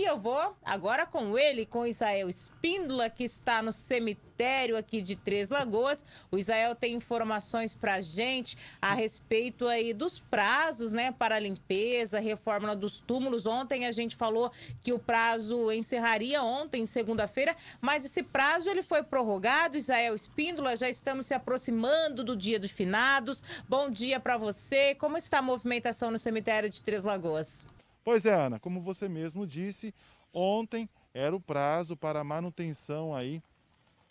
E eu vou agora com ele, com Israel Espíndola, que está no cemitério aqui de Três Lagoas. O Israel tem informações para gente a respeito aí dos prazos, né, para a limpeza, reforma dos túmulos. Ontem a gente falou que o prazo encerraria ontem, segunda-feira, mas esse prazo ele foi prorrogado. Israel Espíndola, já estamos se aproximando do Dia dos Finados. Bom dia para você. Como está a movimentação no cemitério de Três Lagoas? Pois é, Ana, como você mesmo disse, ontem era o prazo para a manutenção aí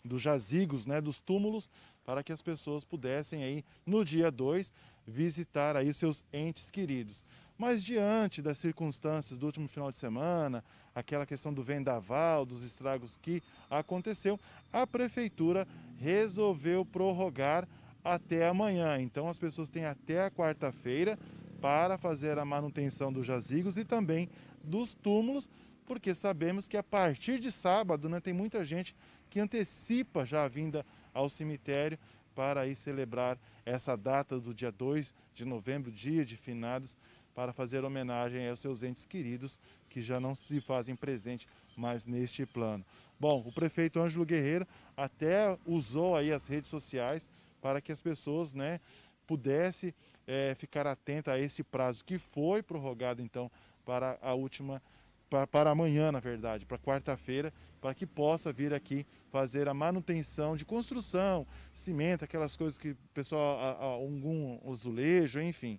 dos jazigos, né, dos túmulos, para que as pessoas pudessem aí no dia 2 visitar aí seus entes queridos. Mas diante das circunstâncias do último final de semana, aquela questão do vendaval, dos estragos que aconteceu, a prefeitura resolveu prorrogar até amanhã. Então as pessoas têm até a quarta-feira para fazer a manutenção dos jazigos e também dos túmulos, porque sabemos que a partir de sábado né, tem muita gente que antecipa já a vinda ao cemitério para aí celebrar essa data do dia 2 de novembro, dia de finados, para fazer homenagem aos seus entes queridos que já não se fazem presente mais neste plano. Bom, o prefeito Ângelo Guerreiro até usou aí as redes sociais para que as pessoas, né, pudesse é, ficar atenta a esse prazo que foi prorrogado então para a última para, para amanhã, na verdade, para quarta-feira, para que possa vir aqui fazer a manutenção de construção, cimento, aquelas coisas que o pessoal, a, a, algum azulejo, enfim.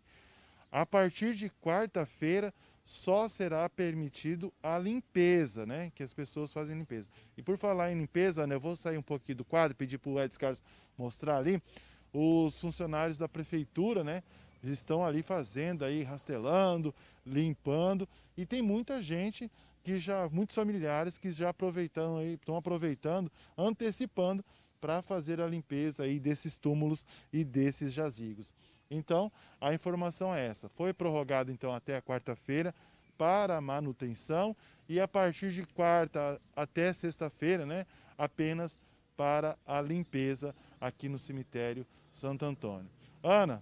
A partir de quarta-feira, só será permitido a limpeza, né? Que as pessoas fazem limpeza. E por falar em limpeza, né? Eu vou sair um pouquinho do quadro, pedir para o Edson Carlos mostrar ali os funcionários da prefeitura, né? Estão ali fazendo, aí rastelando, limpando e tem muita gente que já, muitos familiares que já aproveitando aí, estão aproveitando, antecipando para fazer a limpeza aí desses túmulos e desses jazigos. Então, a informação é essa. Foi prorrogado então até a quarta-feira para manutenção e a partir de quarta até sexta-feira, né, apenas para a limpeza aqui no cemitério Santo Antônio. Ana,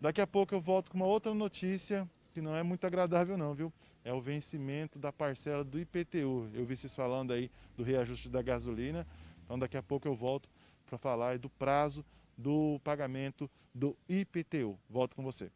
daqui a pouco eu volto com uma outra notícia que não é muito agradável não, viu? É o vencimento da parcela do IPTU. Eu vi vocês falando aí do reajuste da gasolina, então daqui a pouco eu volto para falar do prazo do pagamento do IPTU. Volto com você.